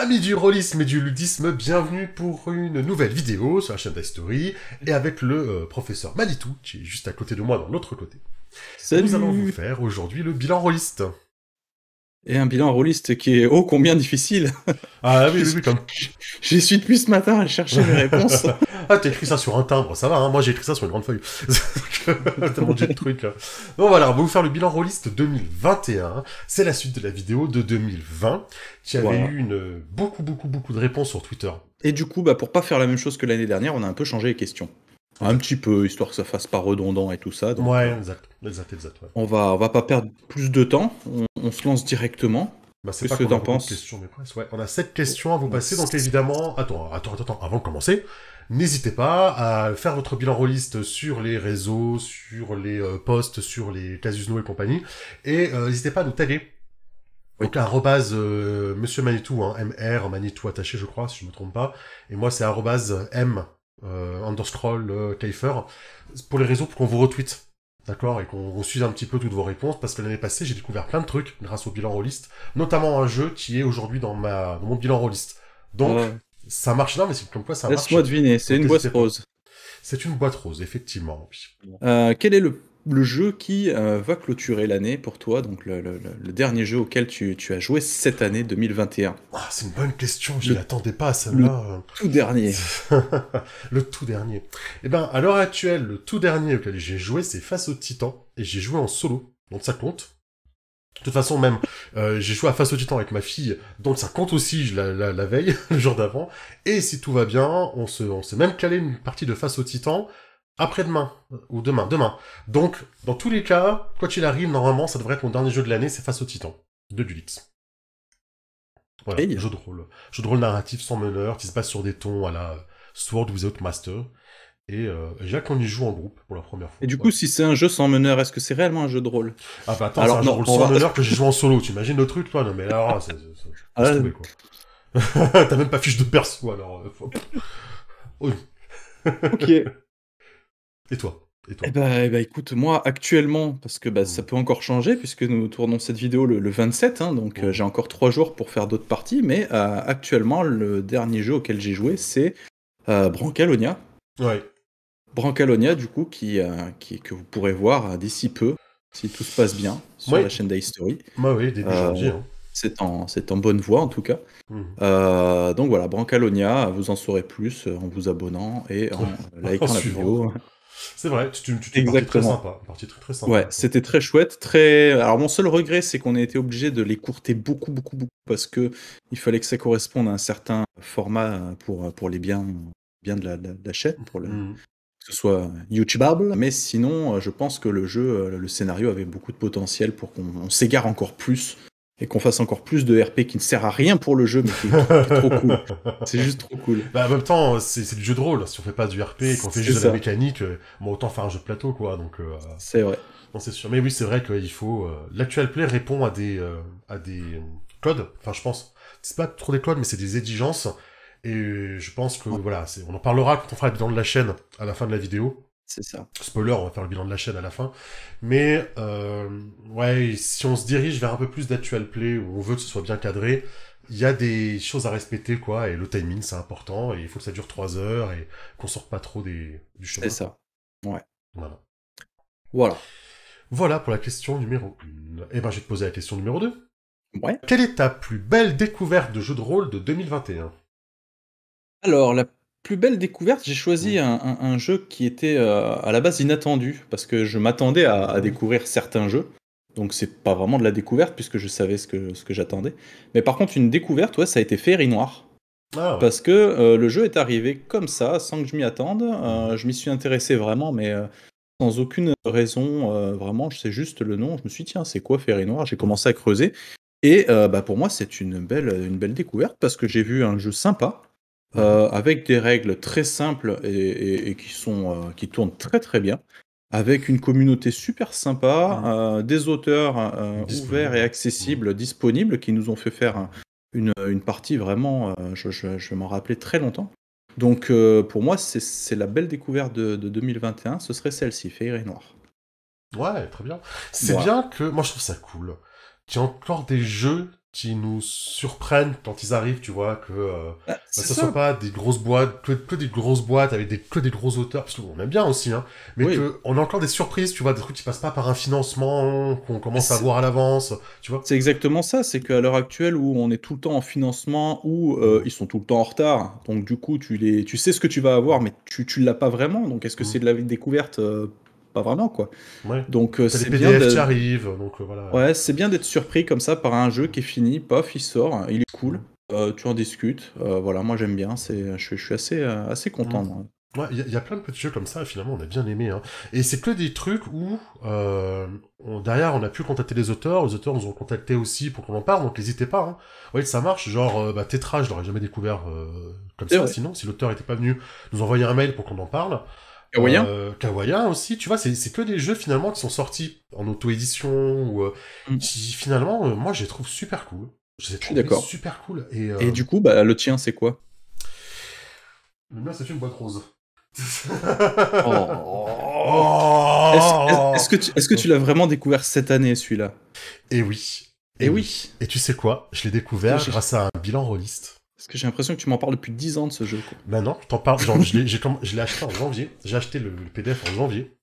Amis du rôlisme et du ludisme, bienvenue pour une nouvelle vidéo sur la chaîne Story et avec le euh, professeur Malitou, qui est juste à côté de moi dans l'autre côté. Salut. Nous allons vous faire aujourd'hui le bilan rôliste. Et un bilan rôliste qui est oh combien difficile Ah oui, oui, oui comme... J'y suis depuis ce matin à chercher mes réponses. ah, t'as écrit ça sur un timbre, ça va, hein. moi j'ai écrit ça sur une grande feuille. Tellement de trucs. Là. Hein. Bon voilà, on va vous faire le bilan rôliste 2021. C'est la suite de la vidéo de 2020, qui avait eu une, beaucoup, beaucoup, beaucoup de réponses sur Twitter. Et du coup, bah, pour pas faire la même chose que l'année dernière, on a un peu changé les questions. Un petit peu, histoire que ça fasse pas redondant et tout ça. ouais, euh, exact, exact, exact. On, va, on va pas perdre plus de temps on se lance directement. Bah, c'est pas ce que pense. ouais, on a sept questions à vous passer, donc évidemment, attends, attends, attends, avant de commencer, n'hésitez pas à faire votre bilan rôliste sur les réseaux, sur les euh, posts, sur les Casus et compagnie, et euh, n'hésitez pas à nous taguer. Donc, arrobase euh, Monsieur Manitou, hein, MR, Manitou attaché, je crois, si je me trompe pas, et moi, c'est arrobase M, underscroll, pour les réseaux, pour qu'on vous retweet d'accord, et qu'on refuse un petit peu toutes vos réponses, parce que l'année passée, j'ai découvert plein de trucs grâce au bilan rôliste, notamment un jeu qui est aujourd'hui dans, ma... mon bilan rôliste. Donc, ça marche, non, mais c'est comme quoi ça marche. Laisse-moi deviner, c'est une boîte rose. C'est une boîte rose, effectivement. Euh, quel est le le jeu qui euh, va clôturer l'année pour toi, donc le, dernier jeu auquel tu, as joué cette année 2021 C'est une bonne question, je l'attendais pas celle-là. Le tout dernier. le tout dernier. Eh bien, à l'heure actuelle, le tout dernier auquel j'ai joué, c'est Face au Titan, et j'ai joué en solo, donc ça compte. De toute façon, même, euh, j'ai joué à Face au Titan avec ma fille, donc ça compte aussi la, veille, le jour d'avant. Et si tout va bien, on s'est se, même calé une partie de Face au Titan après-demain, euh, ou demain, demain. Donc, dans tous les cas, quoi qu'il arrive, normalement, ça devrait être mon dernier jeu de l'année, c'est Face au Titan, de Dulitz. Ouais, jeu de rôle. Jeu de rôle narratif sans meneur, qui se passe sur des tons à la Sword Without Master. Et euh, qu'on on y joue en groupe pour la première fois. Et du coup, si c'est un jeu sans meneur, est-ce que c'est réellement un jeu de rôle Ah bah attends, c'est un jeu sans meneur que j'ai joué en solo, tu imagines le truc, toi Non mais là, oh, c'est... Ah, T'as même pas fiche de perso, alors... Euh, ok. Et toi et toi eh bah, écoute, moi actuellement, parce que bah, ça hmm. peut encore changer, puisque nous tournons cette vidéo le, 27, hein, donc hmm. euh, j'ai encore trois jours pour faire d'autres parties, mais euh, actuellement, le dernier jeu auquel j'ai joué, c'est euh, Brancalonia. Ouais. Brancalonia, du coup, qui, que vous pourrez voir d'ici peu, si tout se passe bien, sur la chaîne d'History. Bah oui, début janvier. Hein. C'est en, bonne voie en tout cas. Hmm. donc voilà, Brancalonia, vous en saurez plus en vous abonnant et en likant la vidéo. C'est vrai, tu, le très sympa. partie très, très sympa. Ouais, c'était très chouette. Très... Alors, mon seul regret, c'est qu'on a été obligé de les courter beaucoup, beaucoup, beaucoup, parce que il fallait que ça corresponde à un certain format pour, pour les biens, biens de la, de chaîne, pour mhm. que ce soit YouTubeable. Mais sinon, euh, je pense que le jeu, euh, le scénario avait beaucoup de potentiel pour qu'on s'égare encore plus et qu'on fasse encore plus de RP qui ne sert à rien pour le jeu, mais qui trop, cool. C'est juste trop cool. Bah, en même temps, c'est du jeu de rôle. Si on fait pas du RP qu'on fait juste de la mécanique, euh, bon, autant faire un jeu de plateau, quoi. Donc, euh, c'est vrai. Non, c'est sûr. Mais oui, c'est vrai qu'il faut. Euh, L'actual play répond à des, euh, à des codes. Enfin, je pense. C'est pas trop des codes, mais c'est des exigences. Et je pense que, voilà, c'est on en parlera quand on fera le bilan de la chaîne à la fin de la vidéo. C'est ça. Spoiler, on va faire le bilan de la chaîne à la fin. Mais euh, ouais, si on se dirige vers un peu plus d'actual play, où on veut que ce soit bien cadré, il y a des choses à respecter, quoi. Et le timing, c'est important. Et il faut que ça dure 3 heures et qu'on sorte pas trop des, du chemin. C'est ça. Ouais. Voilà. Voilà. pour la question numéro 1. Eh ben, je vais te poser la question numéro 2. Ouais. Quelle est ta plus belle découverte de jeu de rôle de 2021 Alors, la plus belle découverte, j'ai choisi mm. un, jeu qui était euh, à la base inattendu, parce que je m'attendais à, découvrir certains jeux. Donc c'est pas vraiment de la découverte, puisque je savais ce que, j'attendais. Mais par contre, une découverte, ça a été Fairy Noir. Ah parce que euh, le jeu est arrivé comme ça, sans que je m'y attende. Euh, je m'y suis intéressé vraiment, mais sans aucune raison. vraiment, je sais juste le nom. Je me suis dit, tiens, c'est quoi Ferry Noir J'ai commencé à creuser. Et bah, pour moi, c'est une belle, une belle découverte, parce que j'ai vu un jeu sympa euh, avec des règles très simples et, qui, sont, euh, qui tournent très très bien, avec une communauté super sympa, ah. euh, des auteurs ouverts et accessibles, disponibles, qui nous ont fait faire une, une partie vraiment, je, je, m'en rappeler, très longtemps. Donc pour moi, c'est la belle découverte de, 2021, ce serait celle-ci, et Noir. Ouais, très bien. C'est bien que, moi je trouve ça cool, qu'il y encore des jeux qui nous surprennent quand ils arrivent, tu vois, que euh, bah, bah, ce ne ça, soit pas des grosses boîtes, que, des grosses boîtes avec des que des grosses auteurs, parce qu'on aime bien aussi, hein, mais qu'on a encore des surprises, tu vois, des trucs qui passent pas par un financement qu'on commence à voir à l'avance, tu vois. C'est exactement ça, c'est qu'à l'heure actuelle où on est tout le temps en financement, où euh, mm. ils sont tout le temps en retard, donc du coup tu les, tu sais ce que tu vas avoir, mais tu, ne l'as pas vraiment, donc est-ce que mm. c'est de la découverte euh, pas vraiment quoi. Donc euh, c'est bien donc euh, Ouais, c'est bien d'être surpris comme ça par un jeu qui est fini, pof, il sort, il est cool. Euh, tu en discutes, voilà, moi j'aime bien, c'est, je, suis assez, assez content. il y, a plein de petits jeux comme ça, finalement, on a bien aimé. Hein. Et c'est que des trucs où, derrière, on a pu contacter les auteurs, les auteurs nous ont contactés aussi pour qu'on en parle, donc n'hésitez pas. Hein. Ouais, ça marche, genre, bah, Tetra, je l'aurais jamais découvert comme ça, sinon, si l'auteur n'était pas venu nous envoyer un mail pour qu'on en parle. Kawaïen euh, aussi, tu vois, c'est que des jeux finalement qui sont sortis en auto-édition ou euh, mm. qui finalement, euh, moi je les trouve super cool. Je les trouve d'accord. super cool. Euh, et, du coup, bah, le tien, c'est quoi Le mien, c'est une boîte rose. Oh. Oh. Est-ce que tu, l'as vraiment découvert cette année, celui-là Eh oui. Eh et, oui. Et tu sais quoi Je l'ai découvert grâce à un bilan rôliste. Parce que j'ai l'impression que tu m'en parles depuis 10 ans de ce jeu. Quoi. Ben non, je t'en parle. je l'ai acheté en janvier. J'ai acheté le, PDF en janvier.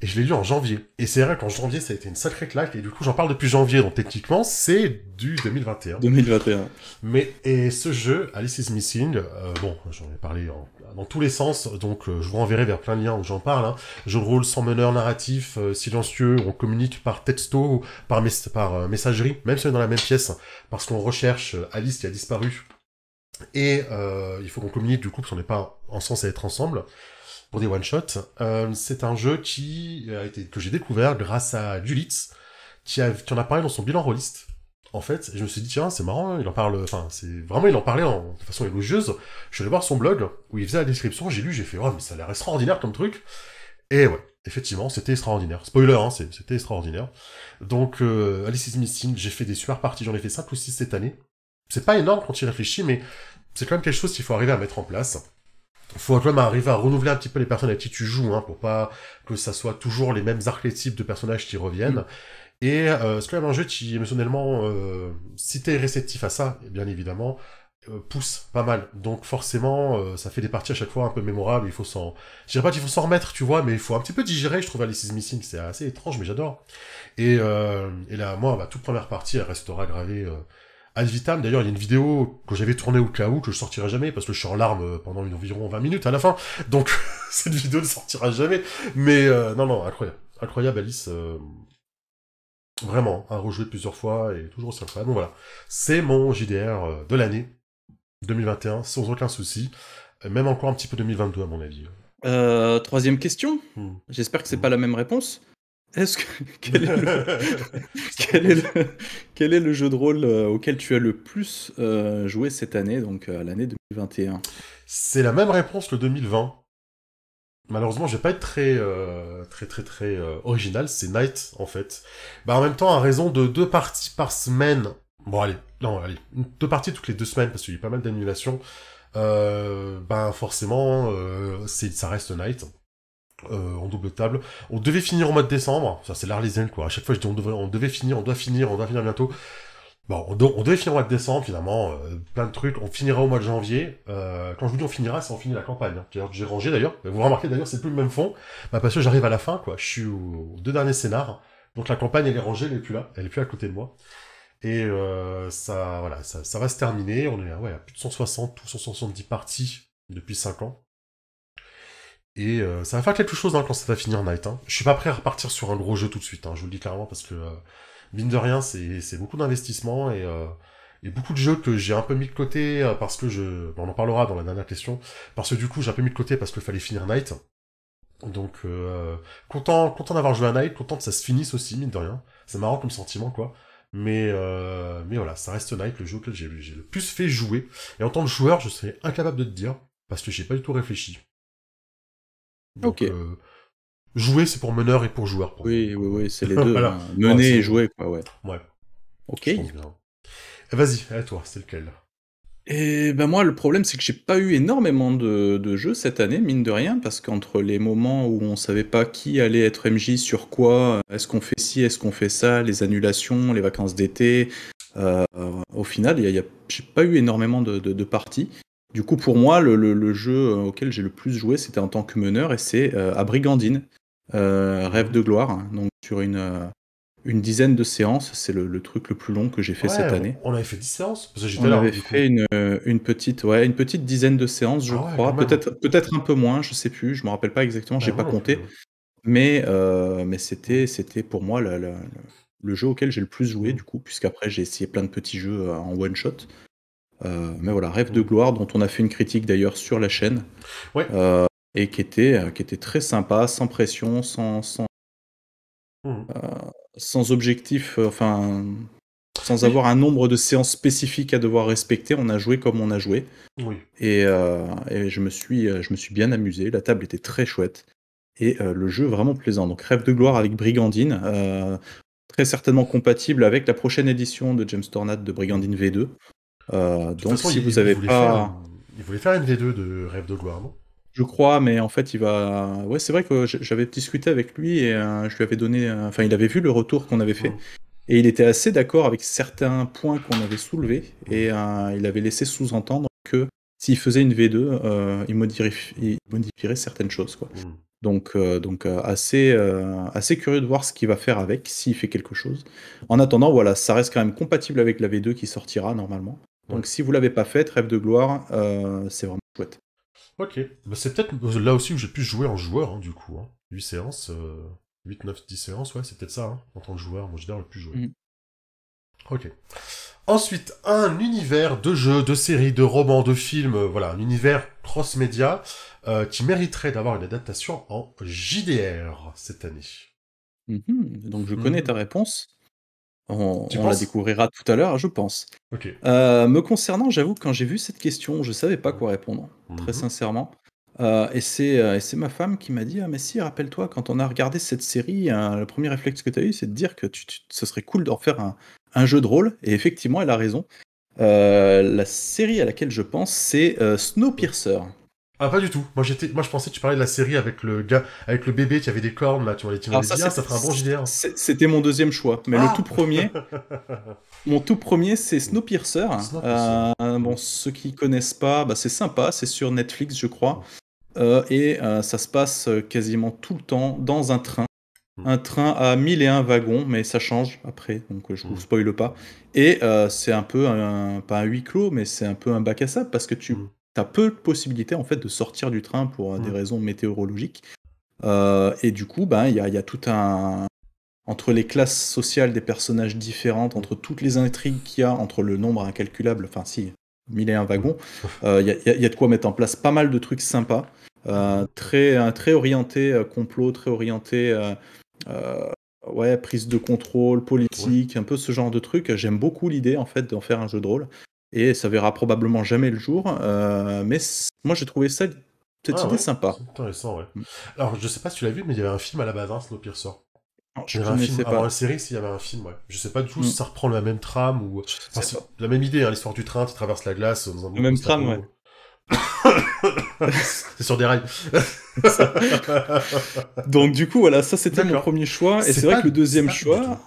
Et je l'ai lu en janvier. Et c'est vrai qu'en janvier, ça a été une sacrée claque. Et du coup, j'en parle depuis janvier. Donc techniquement, c'est du 2021. 2021. Mais, et ce jeu, Alice is Missing, euh, bon, j'en ai parlé dans tous les sens. Donc euh, je vous renverrai vers plein de liens où j'en parle. Hein. Jeu de rôle sans meneur narratif, euh, silencieux. On communique par texto, par, par messagerie, même si on est dans la même pièce. Parce qu'on recherche Alice qui a disparu et euh, il faut qu'on communique du coup, parce qu'on n'est pas en sens à être ensemble pour des one-shots. Euh, c'est un jeu qui a été, que j'ai découvert grâce à Dulitz, qui, a, qui en a parlé dans son bilan rôliste. En fait, je me suis dit, tiens, c'est marrant, il en parle, enfin, c'est vraiment, il en parlait en, de façon élogieuse. Je suis allé voir son blog, où il faisait la description, j'ai lu, j'ai fait, oh, mais ça a l'air extraordinaire comme truc. Et ouais, effectivement, c'était extraordinaire. Spoiler, hein, c'était extraordinaire. Donc, euh, Alice is Missing, j'ai fait des super parties, j'en ai fait 5 ou 6 cette année c'est pas énorme quand tu y réfléchis, mais c'est quand même quelque chose qu'il faut arriver à mettre en place. Il faut quand même arriver à renouveler un petit peu les personnes à qui tu joues, hein, pour pas que ça soit toujours les mêmes archétypes de personnages qui reviennent. Mm. Et euh, c'est quand même un jeu qui, émotionnellement, euh, si t'es réceptif à ça, eh bien évidemment, euh, pousse pas mal. Donc forcément, euh, ça fait des parties à chaque fois un peu mémorables. Il faut s'en... Je dirais pas qu'il faut s'en remettre, tu vois, mais il faut un petit peu digérer, je trouve, Alice is Missing. C'est assez étrange, mais j'adore. Et, euh, et là, moi, toute première partie, elle restera gravée Advitam, d'ailleurs, il y a une vidéo que j'avais tournée au cas où, que je sortirai jamais, parce que je suis en larmes euh, pendant environ 20 minutes à la fin. Donc, cette vidéo ne sortira jamais. Mais euh, non, non, incroyable. Incroyable, Alice. Euh, vraiment, à rejouer plusieurs fois, et toujours aussi incroyable. Donc voilà, c'est mon JDR de l'année 2021, sans aucun souci. Même encore un petit peu 2022, à mon avis. troisième question. Hmm. J'espère que c'est n'est hmm. pas la même réponse. Est-ce que quel est, le... jeu de rôle euh, auquel tu as le plus euh, joué cette année, donc euh, l'année 2021 C'est la même réponse le 2020. Malheureusement, je vais pas être très très très très original. C'est Night en fait. Bah en même temps, à raison de deux parties par semaine. Bon allez, non allez, deux parties toutes les deux semaines parce qu'il y a pas mal d'annulations. ben forcément, ça reste Night. Euh, en double table. On devait finir au mois de décembre. Ça, c'est l'Arlisen quoi. À chaque fois, je dis on, devait, finir, on doit finir, on doit finir bientôt. Bon, on, devait finir au mois de décembre, finalement. Euh, plein de trucs. On finira au mois de janvier. Euh, quand je vous dis on finira, c'est on finit la campagne. Hein. J'ai rangé, d'ailleurs. Vous remarquez, d'ailleurs, c'est plus le même fond. Bah, parce que j'arrive à la fin, quoi. Je suis aux, deux derniers scénars. Donc, la campagne, elle est rangée, elle est plus là. Elle est plus à côté de moi. Et ça, voilà, ça, va se terminer. On est ouais, plus de 160 ou 170 parties depuis 5 ans. Et euh, ça va faire quelque chose hein, quand ça va finir Night. Hein. Je suis pas prêt à repartir sur un gros jeu tout de suite, hein, je vous le dis clairement, parce que, euh, mine de rien, c'est beaucoup d'investissement euh, et, beaucoup de jeux que j'ai un peu mis de côté parce que je... on en parlera dans la dernière question. Parce que du coup, j'ai un peu mis de côté parce qu'il fallait finir Night. Donc, content, content d'avoir joué à Night, content que ça se finisse aussi, mine de rien. C'est marrant comme sentiment, quoi. Mais, mais voilà, ça reste Night, le jeu que j'ai le plus fait jouer. Et en tant que joueur, je serais incapable de te dire, parce que j'ai pas du tout réfléchi ok. Euh, jouer, c'est pour meneur et pour joueur. oui, oui, oui, c'est les deux. Hein. Mener et jouer, quoi, ouais. Ok. Eh, vas-y, à toi, c'est lequel et eh ben moi, le problème, c'est que j'ai pas eu énormément de, jeux cette année, mine de rien, parce qu'entre les moments où on savait pas qui allait être MJ, sur quoi, euh, est-ce qu'on fait ci, est-ce qu'on fait ça, les annulations, les vacances d'été, euh, au final, j'ai pas eu énormément de parties. Du coup, pour moi, le, jeu euh, auquel j'ai le plus joué, c'était en tant que meneur, et c'est à euh, Brigandine, euh, Rêve de gloire. donc sur une, une dizaine de séances, c'est le, truc le plus long que j'ai fait cette année. On avait fait 10 séances On avait fait une, petite, une petite dizaine de séances, je ah crois. Peut-être un peu moins, je ne sais plus, je ne me rappelle pas exactement, je n'ai ah pas compté. Mais, mais c'était pour moi le jeu auquel j'ai le plus joué du coup, puisqu'après j'ai essayé plein de petits jeux en one shot, euh, mais voilà, Rêve de mm. gloire, dont on a fait une critique d'ailleurs sur la chaîne. Euh, et qui était, euh, qui était très sympa, sans pression, sans, sans, mm. sans objectif, enfin, sans avoir un nombre de séances spécifiques à devoir respecter. On a joué comme on a joué. Et, je, me suis, je me suis bien amusé. La table était très chouette. Et le jeu vraiment plaisant. Donc Rêve de gloire avec Brigandine. très certainement compatible avec la prochaine édition de James Tornad de Brigandine V2. Euh, donc si vous avez pas... il voulait faire une V2 de Rêve de gloire, non Je crois, mais en fait, il va... Ouais, c'est vrai que j'avais discuté avec lui et euh, je lui avais donné... Euh, enfin, il avait vu le retour qu'on avait fait. Et il était assez d'accord avec certains points qu'on avait soulevés. Et il avait laissé sous-entendre que s'il faisait une V2, il, modifierait, certaines choses. Quoi. Hmm. Donc, donc assez, assez curieux de voir ce qu'il va faire avec, s'il fait quelque chose. En attendant, voilà, ça reste quand même compatible avec la V2 qui sortira normalement. Donc si vous l'avez pas fait, Rêve de Gloire, euh, c'est vraiment chouette. Ok. Bah, c'est peut-être là aussi où j'ai pu jouer en joueur, hein, du coup. 8 hein. séances, 8, 9, 10 séances, ouais, c'est peut-être ça, hein, en tant que joueur, moi je le plus joué. Ok. Ensuite, un univers de jeux, de séries, de romans, de films, euh, voilà, un univers cross-média euh, qui mériterait d'avoir une adaptation en JDR cette année. Mm-hmm. Donc je connais ta hmm. réponse. On, la découvrira tout à l'heure, je pense. Euh, me concernant, j'avoue, quand j'ai vu cette question, je savais pas quoi répondre, très mhm. sincèrement. Euh, euh, et c'est ma femme qui m'a dit Ah, mais si, rappelle-toi, quand on a regardé cette série, hein, le premier réflexe que tu as eu, c'est de dire que ce serait cool d'en faire un, jeu de rôle. Et effectivement, elle a raison. la série à laquelle je pense, c'est Snowpiercer. Ah pas du tout. Moi j'étais, moi je pensais que tu parlais de la série avec le gars, avec le bébé qui avait des cornes là. Tu vois les ça, ça, ça ferait un bon JDR. C'était mon deuxième choix, mais le ah. tout premier, mon tout premier, c'est Snowpiercer. Euh, bon, ceux qui connaissent pas, bah, c'est sympa. C'est sur Netflix, je crois, euh, et euh, ça se passe quasiment tout le temps dans un train. Hmm. Un train à 1001 wagons, mais ça change après, donc je vous hmm. spoile pas. Et c'est un peu un, pas un huis clos, mais c'est un peu un bac à sable parce que tu hmm t'as peu de possibilités en fait de sortir du train pour euh, des mm. raisons météorologiques. Euh, et du coup, ben, il y, a, y, a, tout un entre les classes sociales des personnages différentes, entre toutes les intrigues qu'il y a, entre le nombre incalculable, enfin si, mille et un wagons, euh, il y, a, de quoi mettre en place pas mal de trucs sympas, très, très orienté complot, très orienté ouais, prise de contrôle, politique, un peu ce genre de trucs. J'aime beaucoup l'idée en fait d'en faire un jeu de rôle et ça verra probablement jamais le jour. Euh, mais moi, j'ai trouvé ça, cette ah idée sympa. Intéressant, ouais. Mm. Alors, je sais pas si tu l'as vu, mais il y avait un film à la base, hein, Snowpiercer. sort. je il y un film pas. avant la série, s'il y avait un film, ouais. Je sais pas du tout si mm. ça reprend la même trame ou. la même idée, hein, l'histoire du train, tu traverses la glace dans un La même trame, ouais. c'est sur des rails. Donc du coup voilà, ça c'était mon premier choix et c'est vrai que le deuxième choix,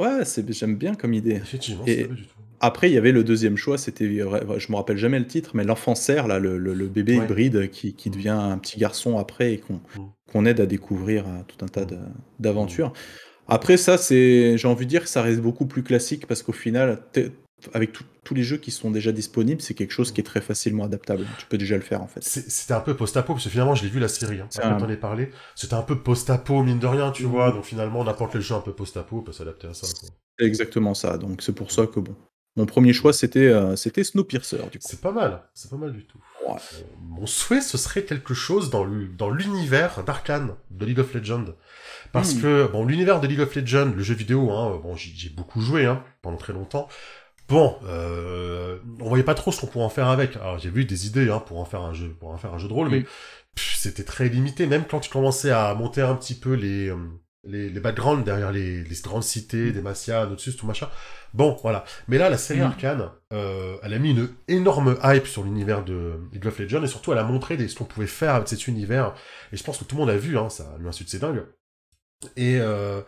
ouais, j'aime bien comme idée. Effectivement, et... pas du tout. Après, il y avait le deuxième choix, c'était, euh, je me rappelle jamais le titre, mais l'enfant serre, là, le, bébé hybride qui, devient un petit garçon après et qu'on mm. aide à découvrir euh, tout un tas mm. d'aventures. Après, ça, j'ai envie de dire que ça reste beaucoup plus classique parce qu'au final, avec tous les jeux qui sont déjà disponibles, c'est quelque chose mm. qui est très facilement adaptable. Tu peux déjà le faire en fait. C'était un peu post-apo parce que finalement je l'ai vu la série. Hein. ai parlé. C'était un peu post-apo mine de rien, tu vois. Donc finalement on apporte le jeu un peu post-apo peut s'adapter à ça. exactement ça. Donc c'est pour ça que bon, mon premier choix, c'était euh, c'était Snowpiercer. C'est pas mal, c'est pas mal du tout. Euh, mon souhait, ce serait quelque chose dans l'univers d'Arkane, de League of Legends. Parce hmm. que, bon, l'univers de League of Legends, le jeu vidéo, hein, bon, j'ai beaucoup joué hein, pendant très longtemps. Bon, euh, on voyait pas trop ce qu'on pourrait en faire avec. Alors j'ai vu des idées hein, pour en faire un jeu, pour en faire un jeu de rôle, mais hmm. c'était très limité. Même quand tu commençais à monter un petit peu les, euh, les, les backgrounds derrière les, grandes cités, des massias, Nautilus, tout machin. Bon, voilà. Mais là, la série mm. Arcane, euh, elle a mis une énorme hype sur l'univers de League of Legends et surtout, elle a montré des, ce qu'on pouvait faire avec cet univers. Et je pense que tout le monde a vu, hein, ça a eu c'est dingue. Et euh,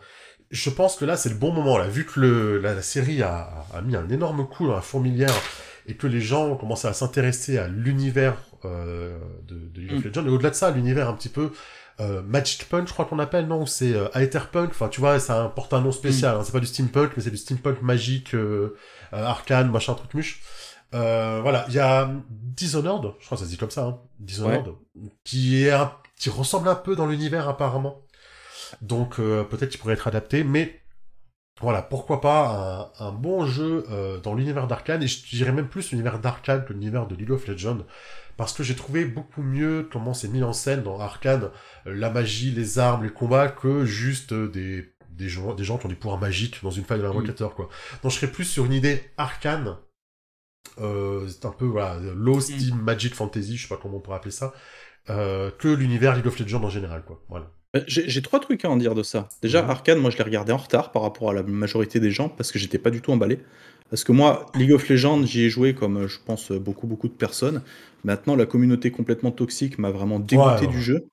je pense que là, c'est le bon moment, là, vu que la, série a, mis un énorme coup dans la fourmilière et que les gens ont commencé à s'intéresser à l'univers euh, de, de, League of mm. Legends, et au-delà de ça, l'univers un petit peu euh, Magic Punk, je crois qu'on appelle, non C'est euh, Punk enfin tu vois, ça porte un nom spécial, mm. hein. c'est pas du steampunk, mais c'est du steampunk magique, euh, euh arcane, machin, truc muche. Euh, voilà, il y a Dishonored, je crois ça se dit comme ça, hein. Dishonored, qui est qui ressemble un peu dans l'univers apparemment. Donc peut-être qu'il pourrait être adapté, mais voilà, pourquoi pas un, bon jeu euh, dans l'univers d'Arkane, et je dirais même plus l'univers d'Arkane que l'univers de League of Legends, parce que j'ai trouvé beaucoup mieux comment c'est mis en scène dans Arcane, euh, la magie, les armes, les combats, que juste euh, des, des, gens, des gens qui ont des pouvoirs magiques dans une faille de l'invocateur, mm. quoi. Donc je serais plus sur une idée Arcane, c'est un peu, voilà, low steam, mm. magic, fantasy, je sais pas comment on pourrait appeler ça, que l'univers League of Legends en général, quoi. Voilà. Euh, j'ai trois trucs à en dire de ça. Déjà, mhm. Arkane, moi je l'ai regardé en retard par rapport à la majorité des gens parce que j'étais pas du tout emballé. Parce que moi, League of Legends, j'y ai joué comme euh, je pense euh, beaucoup, beaucoup de personnes. Maintenant, la communauté complètement toxique m'a vraiment dégoûté du jeu.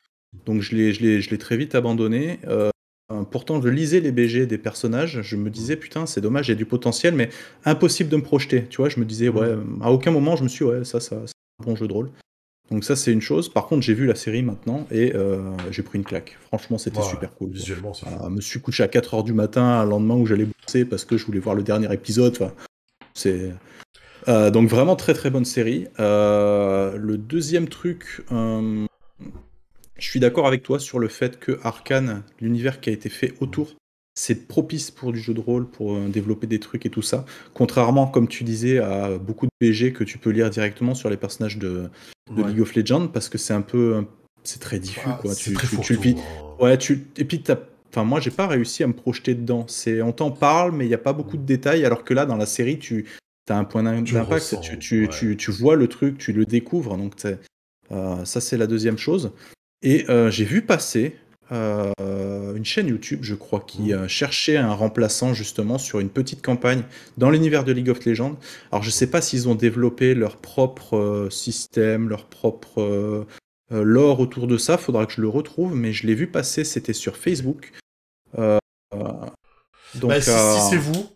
Donc je l'ai très vite abandonné. pourtant, je lisais les BG des personnages. Je me disais, putain, c'est dommage, j'ai du potentiel, mais impossible de me projeter. Tu vois, je me disais, mhm. ouais, à aucun moment je me suis, ouais, ça, ça, c'est un bon jeu de rôle. Donc ça c'est une chose. Par contre j'ai vu la série maintenant et euh, j'ai pris une claque. Franchement c'était super cool. Visuellement ça. Euh, me suis couché à 4h du matin le lendemain où j'allais bosser parce que je voulais voir le dernier épisode. c'est euh, donc vraiment très très bonne série. le deuxième truc, je suis d'accord avec toi sur le fait que Arkane, l'univers qui a été fait autour c'est propice pour du jeu de rôle, pour euh, développer des trucs et tout ça. Contrairement, comme tu disais, à beaucoup de BG que tu peux lire directement sur les personnages de, de League of Legends, parce que c'est un peu, euh, c'est très diffus, ah, quoi. Tu, très tu, hein. tu, et puis t'as Enfin, moi, j'ai pas réussi à me projeter dedans. C'est, on t'en parle, mais il n'y a pas beaucoup de mm. détails. Alors que là, dans la série, tu as un point d'impact, tu, tu, tu, vois le truc, tu le découvres. Donc, euh, ça, c'est la deuxième chose. Et j'ai vu passer euh, une chaîne YouTube, je crois, qui euh, cherchait un remplaçant justement sur une petite campagne dans l'univers de League of Legends. Alors je sais pas s'ils ont développé leur propre euh, système, leur propre lore autour de ça. Faudra que je le retrouve, mais je l'ai vu passer. C'était sur Facebook. donc bah, si, c'est vous,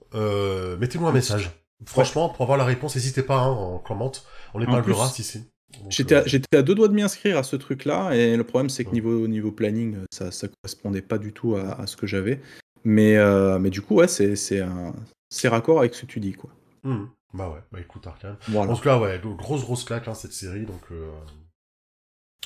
mettez moi un message. Franchement, pour avoir la réponse, n'hésitez pas, hein, en on commente. On les parlera si c'est. J'étais à, euh, à, deux doigts de m'inscrire à ce truc-là, et le problème c'est que niveau, niveau planning, ça ne correspondait pas du tout à, ce que j'avais. Mais, euh, mais du coup, ouais, c'est raccord avec ce que tu dis. quoi. Hmm. Bah ouais, bah écoute, arcade Voilà. En tout cas, ouais, grosse grosse claque hein, cette série, donc, euh,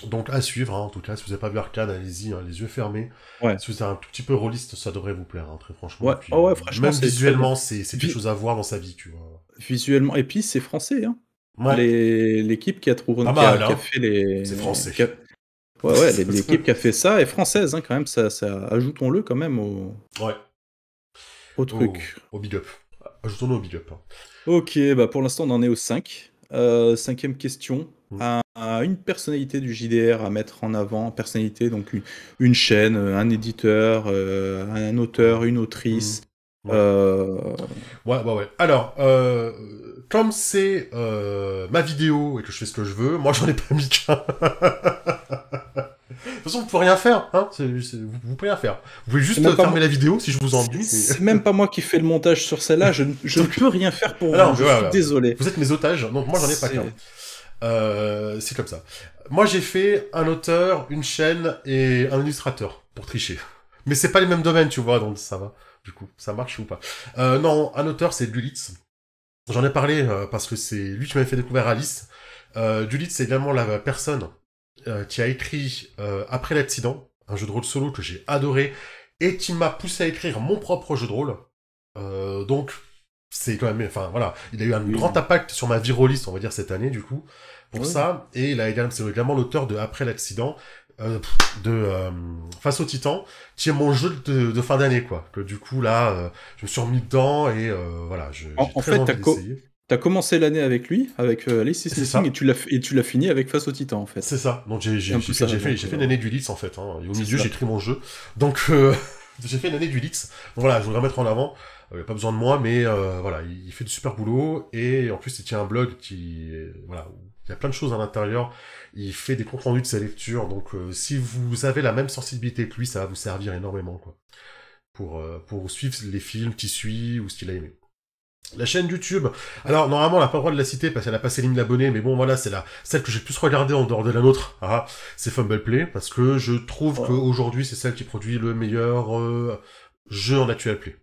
donc à suivre. Hein, en tout cas, si vous n'avez pas vu arcade allez-y, hein, les yeux fermés. Ouais. Si vous êtes un tout petit peu rôliste, ça devrait vous plaire, hein, très franchement. Ouais. Ah franchement même visuellement, c'est quelque chose à voir dans sa vie, tu vois. Visuellement, et puis c'est français, hein. L'équipe qui a trouvé, qui, a, hein. fait les. C'est français. Ouais, ouais, l'équipe qui a fait ça est française, hein, quand même. Ça, Ajoutons-le quand même au. Ouais. Au truc. Au, big up. Ajoutons-le au big up. Hein. Ok, bah pour l'instant, on en est au 5. Euh, cinquième question. Mm. une personnalité du JDR à mettre en avant, personnalité, donc une, chaîne, un éditeur, euh, un auteur, une autrice, mm. Euh... ouais, ouais, Alors, euh, comme c'est euh, ma vidéo et que je fais ce que je veux, moi j'en ai pas mis qu'un. de toute façon, vous pouvez rien faire, hein vous, pouvez rien faire. Vous pouvez juste fermer la vidéo si je vous en dis. C'est même pas moi qui fais le montage sur celle-là, je, ne peux rien faire pour vous, je suis désolé. Vous êtes mes otages, donc moi j'en ai pas qu'un. Euh, c'est comme ça. Moi j'ai fait un auteur, une chaîne et un illustrateur pour tricher. Mais c'est pas les mêmes domaines, tu vois, donc ça va du coup. Ça marche ou pas euh, Non, un auteur, c'est Dulitz. J'en ai parlé euh, parce que c'est lui qui m'avait fait découvrir Alice. Euh, Dulitz, c'est également la personne euh, qui a écrit Après l'accident, un jeu de rôle solo que j'ai adoré, et qui m'a poussé à écrire mon propre jeu de rôle. donc, c'est quand même... Enfin, voilà. Il a eu un grand impact sur ma vie rôliste, on va dire, cette année, du coup, pour ça. Et il a également, c'est également l'auteur de Après l'accident, euh, de euh, face au Titan, qui est mon jeu de, fin d'année quoi. Que du coup là, euh, je me suis remis dedans et voilà. Je, en, fait, t'as commencé l'année avec lui, avec Alice et tu l'as et tu l'as fini avec face au Titan en fait. C'est ça. Donc j'ai j'ai fait, fait une année du Lix en fait. Hein, au milieu j'ai écrit mon jeu. Donc j'ai fait une année du Lix. voilà, je voudrais mettre en avant. Il a pas besoin de moi, mais voilà, il, il fait du super boulot et en plus il tient un blog qui voilà il y a plein de choses à l'intérieur. Il fait des comptes rendus de sa lecture. Donc, euh, si vous avez la même sensibilité que lui, ça va vous servir énormément, quoi. Pour, euh, pour suivre les films qu'il suit ou ce qu'il a aimé. La chaîne YouTube. Alors, normalement, on n'a pas le droit de la citer parce qu'elle a pas lignes d'abonnés mais bon, voilà, c'est la, celle que j'ai plus regardée en dehors de la nôtre. Ah, c'est Fumble Play parce que je trouve qu'aujourd'hui, c'est celle qui produit le meilleur euh, jeu en actuel play.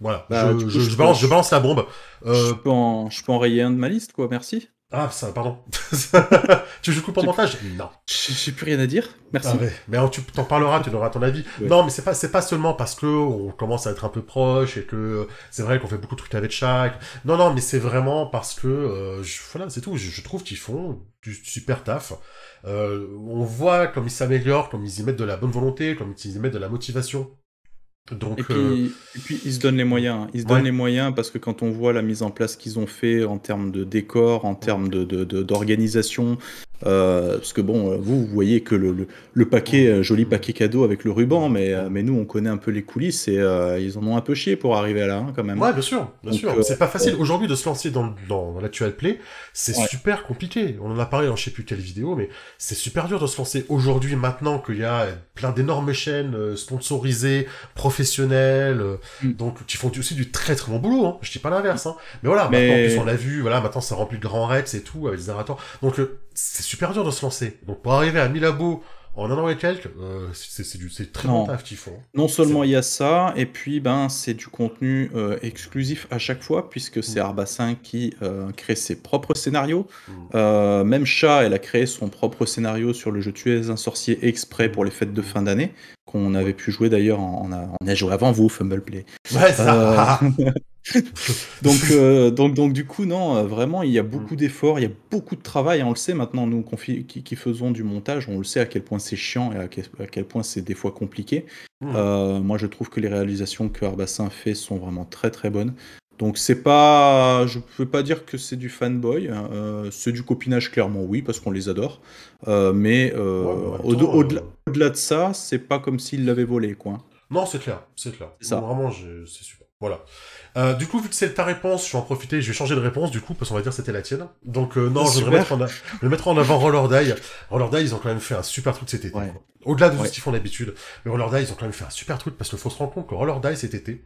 Voilà. Bah, je, je, balance, la bombe. je, peux en, je un de ma liste, quoi. Merci. Ah, ça, pardon. tu joues coupe en montage Non. J'ai plus rien à dire. Merci. Ah, mais, tu t'en parleras, tu donneras ton avis. Non, mais c'est pas, c'est pas seulement parce que on commence à être un peu proche et que c'est vrai qu'on fait beaucoup de trucs avec chaque. Non, non, mais c'est vraiment parce que, euh, voilà, c'est tout. Je, trouve qu'ils font du super taf. Euh, on voit comme ils s'améliorent, comme ils y mettent de la bonne volonté, comme ils y mettent de la motivation. Euh, et, puis, ils se donnent les moyens. Hein. Ils se donnent les moyens parce que quand on voit la mise en place qu'ils ont fait en termes de décor, en termes d'organisation, euh, parce que bon, euh, vous, vous voyez que le, le, le, paquet, euh, joli paquet cadeau avec le ruban, mais, euh, mais nous, on connaît un peu les coulisses et ils en ont un peu chié pour arriver à là, hein, quand même. Ouais, bien sûr, bien sûr. c'est pas facile aujourd'hui de se lancer dans, dans, dans l'actual play, c'est super compliqué. On en a parlé dans je sais plus quelle vidéo, mais c'est super dur de se lancer aujourd'hui, maintenant qu'il y a plein d'énormes chaînes sponsorisées, professionnelles, mm. donc qui font aussi du très très bon boulot, hein. je dis pas l'inverse. Hein. Mais voilà, maintenant, en plus, on l'a vu, voilà, maintenant ça remplit de grands reps et tout, avec des narrateurs. Donc, c'est super dur de se lancer. Donc pour arriver à 1000 abos en un an et quelques, euh, c'est très non. qu'ils font. Non seulement il y a ça, et puis ben c'est du contenu euh, exclusif à chaque fois, puisque c'est mmh. qui euh, crée ses propres scénarios. Mm. même Chat, elle a créé son propre scénario sur le jeu es un sorcier exprès mm. pour les fêtes de fin d'année qu'on avait pu jouer d'ailleurs, on, a joué avant vous, Fumble Play. Euh, donc, euh, donc, donc, du coup, non, euh, vraiment, il y a mm. beaucoup d'efforts, il y a beaucoup de travail, hein, on le sait maintenant, nous qui, faisons du montage, on le sait à quel point c'est chiant et à quel, point c'est des fois compliqué. Mm. moi, je trouve que les réalisations que Arbassin fait sont vraiment très très bonnes. Donc c'est pas, je peux pas dire que c'est du fanboy, hein, euh, c'est du copinage clairement oui parce qu'on les adore, euh, mais, euh, au-delà de ça, c'est pas comme s'ils l'avaient volé quoi. Non c'est clair, c'est clair. Ça. vraiment c'est super. Voilà. du coup, vu que c'est ta réponse, je vais en profiter, je vais changer de réponse du coup, parce qu'on va dire que c'était la tienne. Donc non, je vais, mettre en avant Roller Die. Roller Die, ils ont quand même fait un super truc cet été. Au-delà de ce qu'ils font d'habitude, mais Roller ils ont quand même fait un super truc, parce qu'il faut se rendre compte que Roller Die cet été,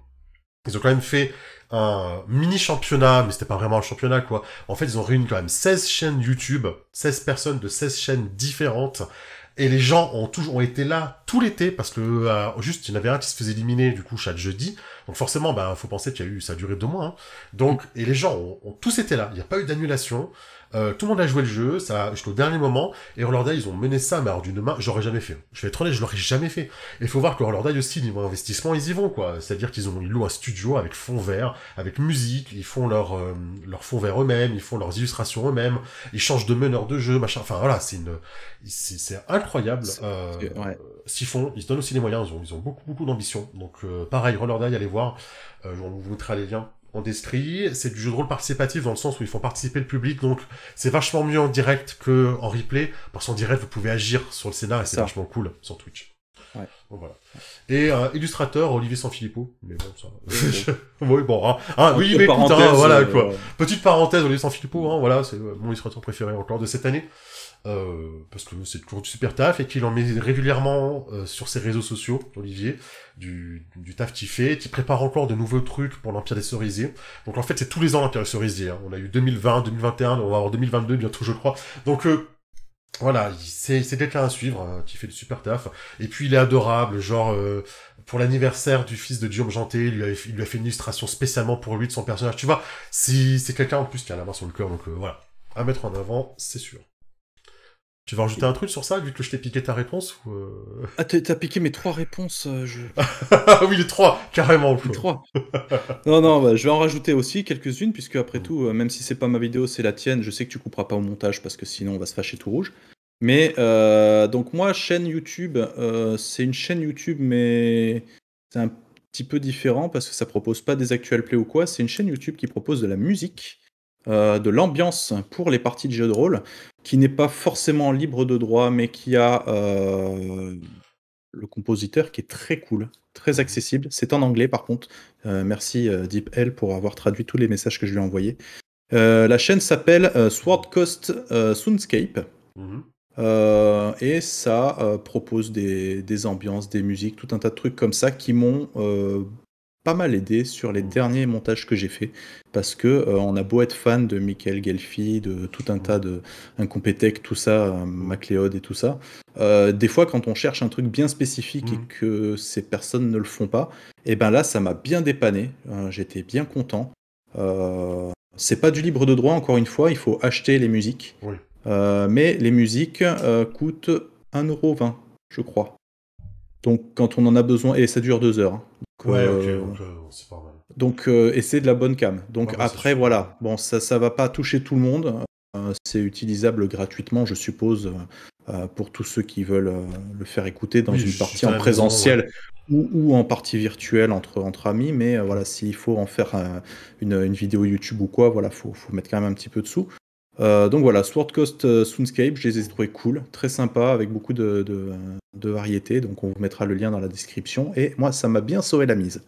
ils ont quand même fait un mini championnat, mais c'était pas vraiment un championnat quoi. En fait, ils ont réuni quand même 16 chaînes YouTube, 16 personnes de 16 chaînes différentes. Et les gens ont toujours ont été là tout l'été parce que euh, juste il y en avait un qui se faisait éliminer du coup chaque jeudi. Donc forcément, bah faut penser qu'il y a eu ça a duré deux mois. Hein. Donc et les gens ont, ont tous été là. Il n'y a pas eu d'annulation. Euh, tout le monde a joué le jeu, ça jusqu'au dernier moment, et Day ils ont mené ça, mais alors d'une main, j'aurais jamais fait. Je vais être honnête, je l'aurais jamais fait. Et faut voir que Day aussi, niveau investissement, ils y vont, quoi. C'est-à-dire qu'ils ont, ils louent un studio avec fond vert, avec musique, ils font leur, euh, leur fond vert eux-mêmes, ils font leurs illustrations eux-mêmes, ils changent de meneur de jeu, machin. Enfin, voilà, c'est une, c'est incroyable. S'ils euh, font, ils se donnent aussi les moyens, ils ont, ils ont beaucoup, beaucoup d'ambition. Donc, pareil, Roller Day, allez voir, on vous mettra les liens en c'est du jeu de rôle participatif dans le sens où ils font participer le public, donc c'est vachement mieux en direct que en replay, parce qu'en direct vous pouvez agir sur le scénar et c'est vachement cool sur Twitch. Ouais. voilà. Et euh, illustrateur Olivier Sanfilippo, mais bon ça. oui bon, hein. ah, oui mais hein, voilà euh, quoi. Petite parenthèse Olivier Sanfilippo, hein, voilà c'est euh, mon illustrateur préféré encore de cette année. Euh, parce que c'est toujours du super taf et qu'il en met régulièrement euh, sur ses réseaux sociaux, Olivier, du, taf qu'il fait, qui prépare encore de nouveaux trucs pour l'Empire des Cerisiers. Donc en fait, c'est tous les ans l'Empire des Cerisiers. Hein. On a eu 2020, 2021, on va avoir 2022 bientôt, je crois. Donc euh, voilà, c'est quelqu'un à suivre hein, qui fait du super taf. Et puis il est adorable, genre pour l'anniversaire du fils de Guillaume Janté, il lui, a, fait une illustration spécialement pour lui de son personnage. Tu vois, c'est quelqu'un en plus qui a la main sur le cœur, donc voilà, à mettre en avant, c'est sûr. Tu veux rajouter un truc sur ça, vu que je t'ai piqué ta réponse ou euh... Ah, t'as piqué mes trois réponses. Euh, je... Ah oui, les trois, carrément. Les trois. non, non, bah, je vais en rajouter aussi quelques-unes, puisque après mm. tout, euh, même si c'est pas ma vidéo, c'est la tienne. Je sais que tu couperas pas au montage, parce que sinon, on va se fâcher tout rouge. Mais euh, donc, moi, chaîne YouTube, euh, c'est une chaîne YouTube, mais c'est un petit peu différent, parce que ça propose pas des actuels plays ou quoi. C'est une chaîne YouTube qui propose de la musique. Euh, de l'ambiance pour les parties de jeu de rôle, qui n'est pas forcément libre de droit, mais qui a euh, le compositeur qui est très cool, très accessible. C'est en anglais par contre. Euh, merci Deep L pour avoir traduit tous les messages que je lui ai envoyés. la chaîne s'appelle Sword Coast Soundscape. Mm-hmm. et ça propose des, des, ambiances, des musiques, tout un tas de trucs comme ça qui m'ont pas mal aidé sur les derniers montages que j'ai fait parce que euh, on a beau être fan de Michael Gelfi, de tout un tas de Incompetech, tout ça, euh, mm. MacLeod et tout ça. Euh, des fois, quand on cherche un truc bien spécifique et mm. que ces personnes ne le font pas, et eh ben là, ça m'a bien dépanné. J'étais bien content. c'est pas du libre de droit, encore une fois. Il faut acheter les musiques, mais les musiques coûtent 1,20€, je crois. Donc, quand on en a besoin, et ça dure deux heures. Hein donc euh, euh, c'est euh, et c'est de la bonne cam. Donc bah, après, voilà, bon, ça, ça va pas toucher tout le monde. c'est utilisable gratuitement, je suppose, pour tous ceux qui veulent le faire écouter dans une partie en présentiel Ou, en partie virtuelle entre, entre amis, mais voilà, s'il faut en faire une, vidéo YouTube ou quoi, voilà, faut, faut mettre quand même un petit peu de sous. Euh, donc voilà, Sword Coast euh, Soonscape, je les ai trouvés cool, très sympa, avec beaucoup de, variétés. Donc on vous mettra le lien dans la description. Et moi, ça m'a bien sauvé la mise.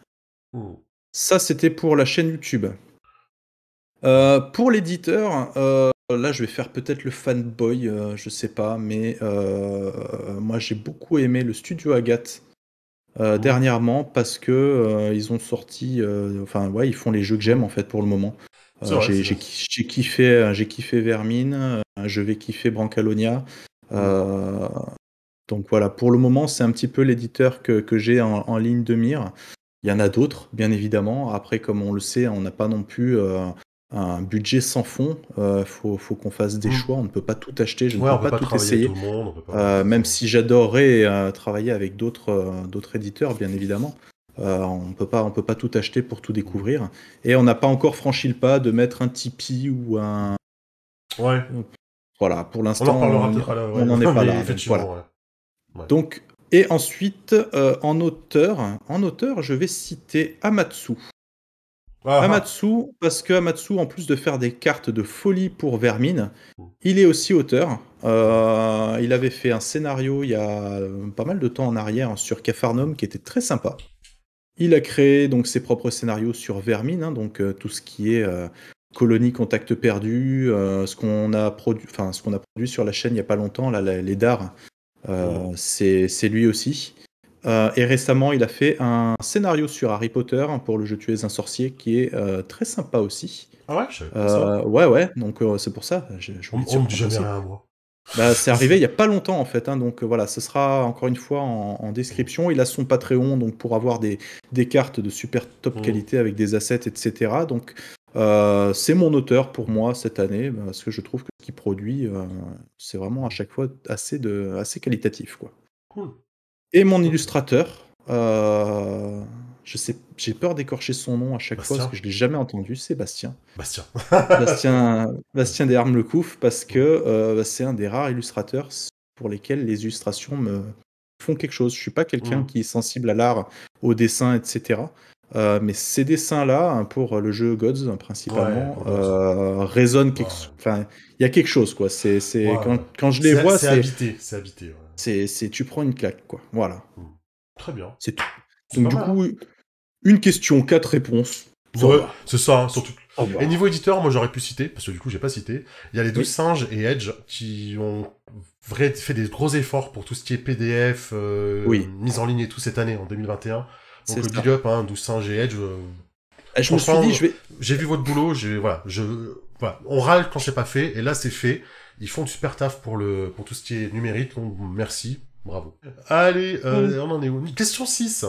Ça, c'était pour la chaîne YouTube. Euh, pour l'éditeur, là, je vais faire peut-être le fanboy, je sais pas, mais moi, j'ai beaucoup aimé le studio Agathe. Mmh. dernièrement parce que ils ont sorti, enfin ouais, ils font les jeux que j'aime en fait pour le moment. Euh, j'ai kiffé, euh, j'ai kiffé Vermine, euh, je vais kiffer Brancalonia. donc voilà, pour le moment, c'est un petit peu l'éditeur que, j'ai en, ligne de mire. Il y en a d'autres, bien évidemment. Après, comme on le sait, on n'a pas non plus un budget sans fond. Il faut, qu'on fasse des mmh. choix. On ne peut pas tout acheter. Je ne peux pas, tout essayer. même si j'adorerais travailler avec d'autres éditeurs, bien évidemment. Euh, on peut pas, on peut pas tout acheter pour tout découvrir. Et on n'a pas encore franchi le pas de mettre un Tipeee ou un. Ouais. Voilà, pour l'instant, on n'en est pas là. Donc, voilà. donc, et ensuite, euh, en auteur, en auteur, je vais citer Amatsu. Ah, ah. Amatsu, parce que Amatsu, en plus de faire des cartes de folie pour Vermine, mm. il est aussi auteur. Euh, il avait fait un scénario il y a pas mal de temps en arrière sur capharnum qui était très sympa. Il a créé donc ses propres scénarios sur Vermine, hein, donc euh, tout ce qui est euh, colonie contact perdu, euh, ce qu'on a produit, sur la chaîne il y a pas longtemps, là, les dards, c'est lui aussi. et récemment, il a fait un scénario sur Harry Potter hein, pour le jeu Tu un sorcier qui est très sympa aussi. Ah ouais, je ça. ouais, ouais. Donc c'est pour ça. à moi. Bah, c'est arrivé il n'y a pas longtemps en fait, hein, donc euh, voilà, ce sera encore une fois en, description. Il a son Patreon donc pour avoir des, des cartes de super top mmh. qualité avec des assets, etc. Donc euh, c'est mon auteur pour moi cette année bah, parce que je trouve que ce qu'il produit, euh, c'est vraiment à chaque fois assez, de, assez qualitatif quoi. Cool. Et mon illustrateur, je sais, j'ai peur d'écorcher son nom à chaque fois parce que je l'ai jamais entendu. Sébastien. Bastien. Bastien. Bastien le Lecouf parce que euh, bah, c'est un des rares illustrateurs pour lesquels les illustrations me font quelque chose. Je suis pas quelqu'un mm. qui est sensible à l'art, au dessin, etc. Euh, mais ces dessins-là, hein, pour euh, le jeu Gods hein, principalement, résonnent. Quelque... Enfin, il y a quelque chose, quoi. C'est, quand, je les vois, c'est habité, c'est habité. C'est, tu prends une claque, quoi. Voilà. Mm. Très bien. C'est tout. Donc du coup, hein. Une question, quatre réponses. c'est ça, hein, surtout. Et niveau éditeur, moi j'aurais pu citer, parce que du coup j'ai pas cité, il y a les deux singes et Edge qui ont fait des gros efforts pour tout ce qui est PDF, euh, oui. mise en ligne et tout cette année, en 2021. Donc le big up, hein, 12 singes et Edge. Euh, eh, je me suis dit, vais... Euh, j'ai vu votre boulot, j'ai, voilà, je, voilà, on râle quand c'est pas fait, et là c'est fait. Ils font du super taf pour le, pour tout ce qui est numérique, donc merci, bravo. Allez, on en est où? Question 6.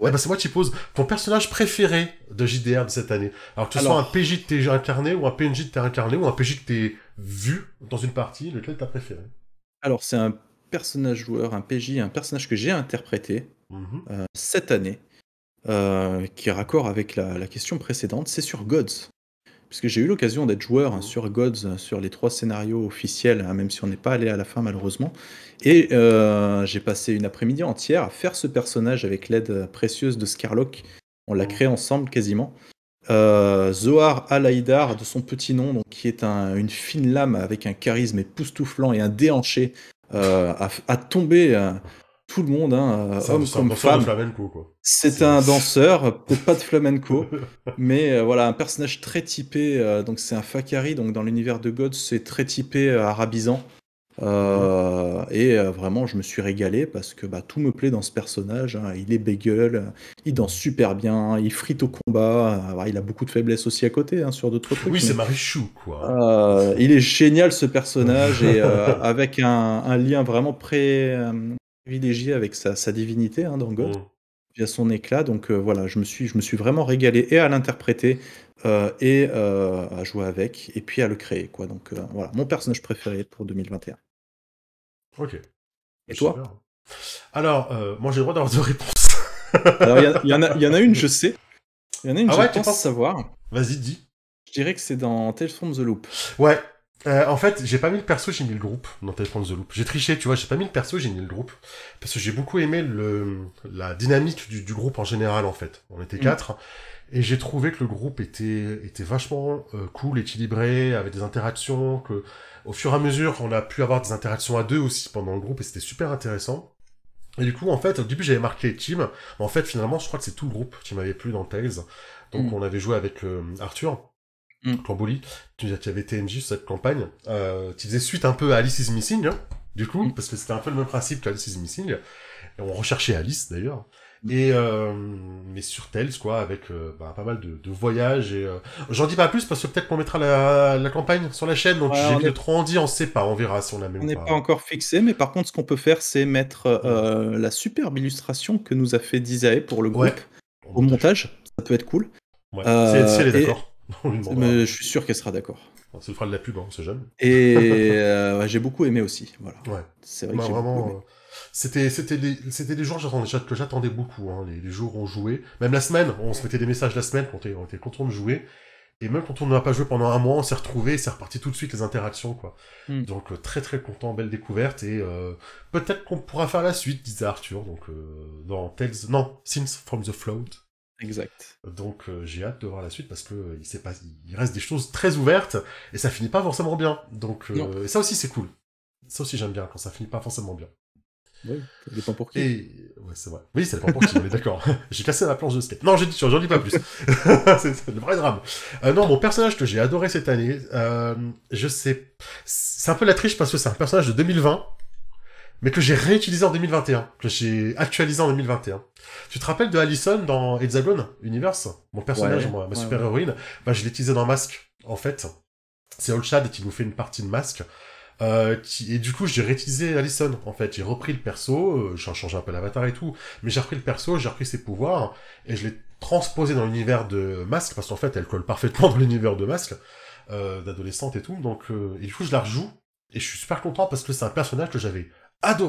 Ouais, bah, c'est moi qui pose ton personnage préféré de JDR de cette année. Alors que ce soit un PJ que t'es incarné ou un PNJ que t'es incarné ou un PJ que t'es vu dans une partie, lequel t'as préféré Alors c'est un personnage joueur, un PJ, un personnage que j'ai interprété mhm. euh, cette année, euh, qui est raccord avec la question précédente, c'est sur Gods puisque j'ai eu l'occasion d'être joueur mmh. sur Gods, sur les trois scénarios officiels, hein, même si on n'est pas allé à la fin malheureusement. Et euh, j'ai passé une après-midi entière à faire ce personnage avec l'aide précieuse de Scarlock. On l'a mmh. créé ensemble quasiment. Euh, Zohar Alaïdar, de son petit nom, donc, qui est une fine lame avec un charisme époustouflant et un déhanché, euh, a, tombé tout le monde, hein, homme comme femme. C'est un danseur, peut pas de flamenco, mais euh, voilà, un personnage très typé. Euh, donc c'est un Fakari, donc dans l'univers de God, c'est très typé euh, arabisant. et vraiment, je me suis régalé parce que bah, tout me plaît dans ce personnage. Hein. Il est bagel, il danse super bien, il frite au combat. il a beaucoup de faiblesses aussi à côté hein, sur d'autres trucs. Oui, c'est Marichou, quoi. il est génial ce personnage et avec un, un, lien vraiment pré, privilégié avec sa, divinité hein, dans mm. via son éclat. Donc euh, voilà, je me, suis, je me suis vraiment régalé et à l'interpréter euh, et euh, à jouer avec et puis à le créer. Quoi. Donc voilà, mon personnage préféré pour 2021. Ok. Et bah, toi Alors, moi j'ai droit d'avoir deux réponses. il y, en a une, je sais. Il y en a une, ah je ouais, pense savoir. Vas-y, dis. Je dirais que c'est dans Tales from the Loop. Ouais, euh, en fait, j'ai pas mis le perso, j'ai mis le groupe dans from the Loop. J'ai triché, tu vois, j'ai pas mis le perso, j'ai mis le groupe. Parce que j'ai beaucoup aimé le, la dynamique du, groupe en général, en fait. On était mm. quatre. Et j'ai trouvé que le groupe était, était vachement euh, cool, équilibré, avec des interactions, que au fur et à mesure, on a pu avoir des interactions à deux aussi pendant le groupe, et c'était super intéressant. Et du coup, en fait, au début, j'avais marqué Team. En fait, finalement, je crois que c'est tout le groupe qui m'avait plus dans Tales. Donc, mm. on avait joué avec euh, Arthur mm. tu disais qu'il y avait TNJ sur cette campagne, euh, tu faisais suite un peu à Alice is Missing, hein, du coup, mm. parce que c'était un peu le même principe qu'Alice is Missing, on recherchait Alice d'ailleurs, mm. et euh, mais sur Tales quoi avec euh, bah, pas mal de, voyages et j'en dis pas plus parce que peut-être qu'on mettra la, campagne sur la chaîne donc j'ai trop en dit on sait pas on verra si on la met on n'est pas. encore fixé mais par contre ce qu'on peut faire c'est mettre mm. la superbe illustration que nous a fait Disae pour le groupe au montage. ça peut être cool ouais. c'est d'accord je suis sûr qu'elle sera d'accord. le frère de la pub, ce hein, on Et euh, j'ai beaucoup aimé aussi. Voilà. C'est vrai que bah, vraiment. Euh, c'était c'était des jours que j'attendais beaucoup. Hein, les, jours où on jouait, même la semaine, on se mettait des messages la semaine quand on était content de jouer. Et même quand on n'a pas joué pendant un mois, on s'est retrouvé, c'est reparti tout de suite les interactions quoi. Hmm. Donc euh, très très content, belle découverte et peut-être qu'on pourra faire la suite, disait Arthur. Donc dans Tales, non, Sims from the Float Exact. Donc euh, j'ai hâte de voir la suite parce que euh, il pas... il reste des choses très ouvertes et ça finit pas forcément bien. Donc euh, ça aussi c'est cool. Ça aussi j'aime bien quand ça finit pas forcément bien. Oui, ça dépend pour qui. c'est Oui, ça dépend pour qui, Mais d'accord. j'ai cassé ma planche de skate. Non, j'en dis, pas plus. c'est le vrai drame. non, mon personnage que j'ai adoré cette année, je sais... C'est un peu la triche parce que c'est un personnage de 2020 mais que j'ai réutilisé en 2021, que j'ai actualisé en 2021. Tu te rappelles de Allison dans Hexagon Universe Mon personnage, moi, ma super-héroïne, bah, je l'ai utilisé dans Mask, en fait. C'est Olshad qui nous fait une partie de Mask. Euh, qui... et du coup, j'ai réutilisé Allison, en fait. J'ai repris le perso, euh, j'ai changé un peu l'avatar et tout, mais j'ai repris le perso, j'ai repris ses pouvoirs, et je l'ai transposé dans l'univers de Mask. parce qu'en fait, elle colle parfaitement dans l'univers de Mask. euh, d'adolescente et tout. Donc, euh, et du coup, je la rejoue, et je suis super content parce que c'est un personnage que j'avais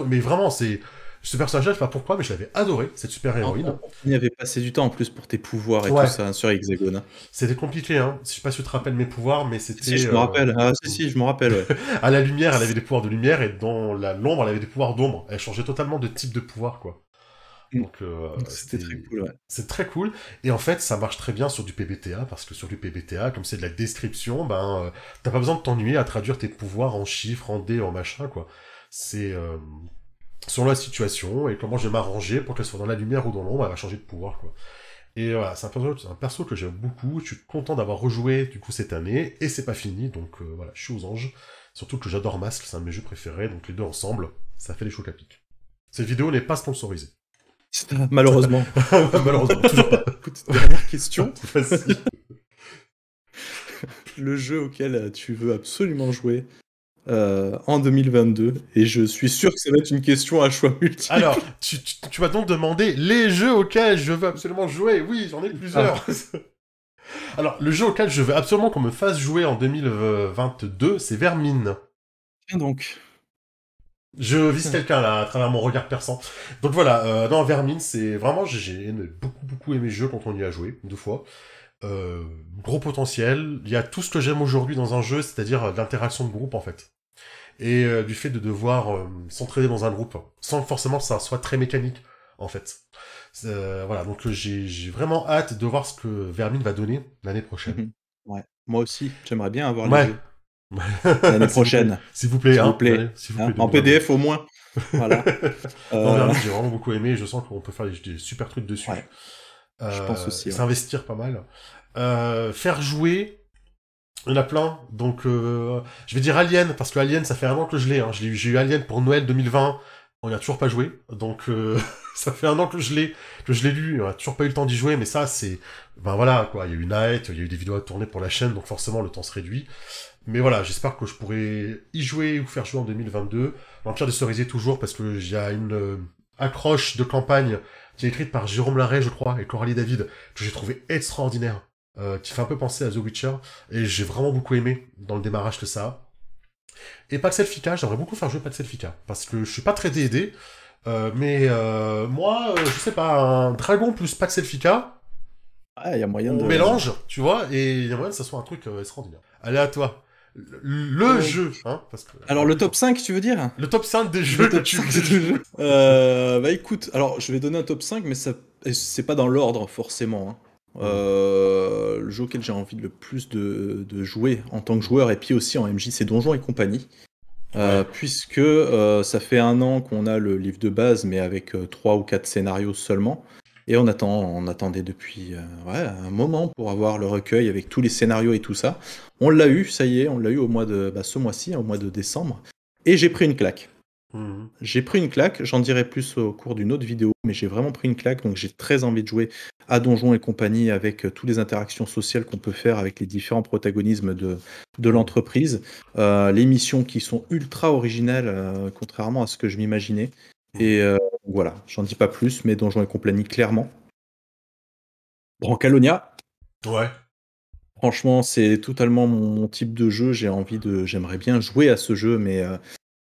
mais vraiment, c'est ce personnage-là, je sais pas pourquoi, mais je l'avais adoré, cette super-héroïne. Il ah, y avait passé du temps en plus pour tes pouvoirs et tout ça hein, sur Hexagone. Hein. C'était compliqué, hein. Je sais pas si tu te rappelles mes pouvoirs, mais c'était. Si, je me euh, rappelle. Ah, si, si, je me rappelle, ouais. à la lumière, elle avait des pouvoirs de lumière et dans la l'ombre, elle avait des pouvoirs d'ombre. Elle changeait totalement de type de pouvoir, quoi. Mm. Donc, euh, c'était très cool. Ouais. C'est très cool. Et en fait, ça marche très bien sur du PBTA parce que sur du PBTA, comme c'est de la description, ben, n'as euh, t'as pas besoin de t'ennuyer à traduire tes pouvoirs en chiffres, en dés, en machin, quoi c'est euh, sur la situation et comment je vais m'arranger pour qu'elle soit dans la lumière ou dans l'ombre, elle va changer de pouvoir. Quoi. Et voilà, c'est un perso, que j'aime beaucoup, je suis content d'avoir rejoué du coup cette année, et c'est pas fini, donc euh, voilà, je suis aux anges. Surtout que j'adore Mask, c'est un de mes jeux préférés, donc les deux ensemble, ça fait les chocs à pic. Cette vidéo n'est pas sponsorisée. Malheureusement. Malheureusement, toujours pas. dernière question. le jeu auquel tu veux absolument jouer, euh, en 2022 et je suis sûr que ça va être une question à choix multiple. Alors, tu, vas donc demander les jeux auxquels je veux absolument jouer. Oui, j'en ai plusieurs. Ah, Alors, le jeu auquel je veux absolument qu'on me fasse jouer en 2022, c'est Vermine. Tiens donc. Je vise quelqu'un là à travers mon regard perçant. Donc voilà, euh, non, Vermine, c'est vraiment j'ai beaucoup beaucoup aimé le jeu quand on y a joué deux fois. Euh, gros potentiel. Il y a tout ce que j'aime aujourd'hui dans un jeu, c'est-à-dire l'interaction de groupe en fait et euh, du fait de devoir euh, s'entraider dans un groupe, sans forcément que ça soit très mécanique, en fait. Euh, voilà, donc j'ai vraiment hâte de voir ce que vermine va donner l'année prochaine. Mhm. Ouais, moi aussi, j'aimerais bien avoir les l'année prochaine. S'il vous plaît, s'il vous hein. hein, plaît, en PDF au moins. Voilà. j'ai vraiment beaucoup aimé, je sens qu'on peut faire des, super trucs dessus. je pense aussi. S'investir pas mal. faire jouer il y en a plein. Donc, euh, je vais dire Alien, parce que Alien, ça fait un an que je l'ai. Hein. J'ai eu Alien pour Noël 2020. On n'y a toujours pas joué. Donc, euh, ça fait un an que je l'ai, que je l'ai lu. On n'a toujours pas eu le temps d'y jouer. Mais ça, c'est, ben voilà, quoi. Il y a eu Night, il y a eu des vidéos à tourner pour la chaîne. Donc, forcément, le temps se réduit. Mais voilà, j'espère que je pourrai y jouer ou faire jouer en 2022. L'Empire des Cerisiers toujours, parce que y a une euh, accroche de campagne qui est écrite par Jérôme Larrey, je crois, et Coralie David, que j'ai trouvé extraordinaire euh, qui fait un peu penser à The Witcher, et j'ai vraiment beaucoup aimé dans le démarrage que ça a. Et Elfica, j'aimerais beaucoup faire jouer Elfica, parce que je suis pas très D&D, euh, mais euh, moi, je sais pas, un dragon plus Pax ah, y a moyen on de... mélange, tu vois, et il y a moyen que ça soit un truc extraordinaire. Allez, à toi le, jeu. Hein, parce que... Alors le top 5 tu veux dire Le top 5 des jeux. de top bah écoute, alors je vais donner un top 5 mais ça c'est pas dans l'ordre forcément. Hein. Euh, le jeu auquel j'ai envie le plus de, jouer en tant que joueur et puis aussi en MJ, c'est Donjons et compagnie. Euh, puisque euh, ça fait un an qu'on a le livre de base, mais avec trois ou quatre scénarios seulement. Et on, attend, on attendait depuis un moment pour avoir le recueil avec tous les scénarios et tout ça. On l'a eu, ça y est, on l'a eu au mois de bah, ce mois-ci, au mois de décembre. Et j'ai pris une claque. Mhm. J'ai pris une claque, j'en dirai plus au cours d'une autre vidéo, mais j'ai vraiment pris une claque, donc j'ai très envie de jouer à Donjon et compagnie avec euh, toutes les interactions sociales qu'on peut faire avec les différents protagonismes de, de mhm. l'entreprise. Euh, les missions qui sont ultra originales, euh, contrairement à ce que je m'imaginais. Mhm. Et voilà, j'en dis pas plus, mais Donjon et compagnie, clairement. Brancalonia Ouais. Franchement, c'est totalement mon, mon, type de jeu. J'ai envie de, j'aimerais bien jouer à ce jeu, mais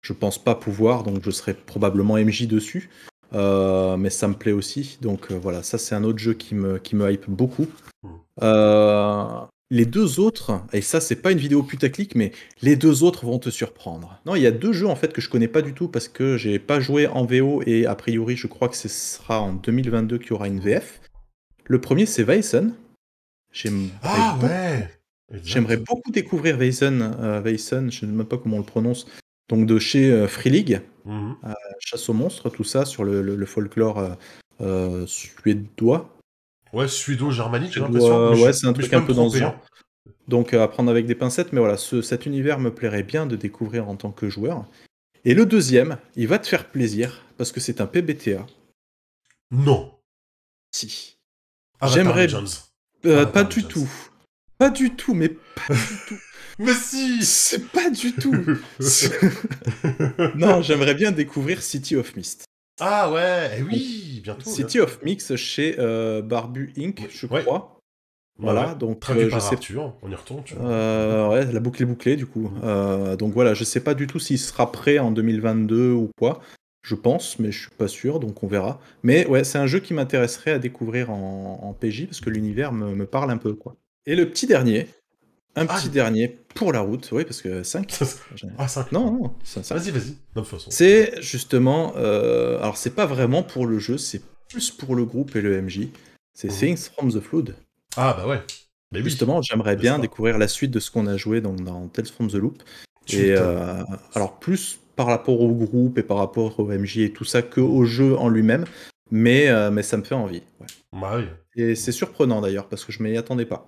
je pense pas pouvoir, donc je serai probablement MJ dessus. Euh, mais ça me plaît aussi. Donc euh, voilà, ça c'est un autre jeu qui me, qui me hype beaucoup. Hmm. Euh, les deux autres, et ça c'est pas une vidéo putaclic, mais les deux autres vont te surprendre. Non, il y a deux jeux en fait que je connais pas du tout parce que j'ai pas joué en VO et a priori je crois que ce sera en 2022 qu'il y aura une VF. Le premier c'est Weissen. Ah ouais J'aimerais beaucoup découvrir Weissen. Weissen, je ne sais même pas comment on le prononce donc de chez euh, Free League, mhm. euh, Chasse aux monstres, tout ça sur le, le, folklore euh, suédois. Ouais, suédo-germanique, j'ai l'impression. ouais, c'est un truc un peu dans hein. Donc à prendre avec des pincettes, mais voilà, cet univers me plairait bien de découvrir en tant que joueur. Et le deuxième, il va te faire plaisir, parce que c'est un PBTA. Non. Si. J'aimerais. pas du tout. Pas du tout, mais pas du tout. Mais si C'est pas du tout Non, j'aimerais bien découvrir City of Mist. Ah ouais, eh oui, bientôt. City of Mix chez euh, Barbu Inc, je crois. Voilà, donc euh, je sais on y retourne. Tu vois. Euh, ouais, la boucle est bouclée du coup. donc voilà, je sais pas du tout s'il sera prêt en 2022 ou quoi. Je pense, mais je suis pas sûr, donc on verra. Mais ouais, c'est un jeu qui m'intéresserait à découvrir en, PJ parce que l'univers me, me, parle un peu quoi. Et le petit dernier, un ah, petit dernier pour la route, oui, parce que 5. ah, 5. Non, non, Vas-y, vas-y. C'est justement. Euh... alors, c'est pas vraiment pour le jeu, c'est plus pour le groupe et le MJ. C'est oh. Things from the Flood. Ah, bah ouais. Mais justement, j'aimerais bien découvrir la suite de ce qu'on a joué dans, dans Tales from the Loop. Euh, alors, plus par rapport au groupe et par rapport au MJ et tout ça que au jeu en lui-même, mais, euh, mais ça me fait envie. Ouais. Bah et c'est surprenant d'ailleurs, parce que je m'y attendais pas.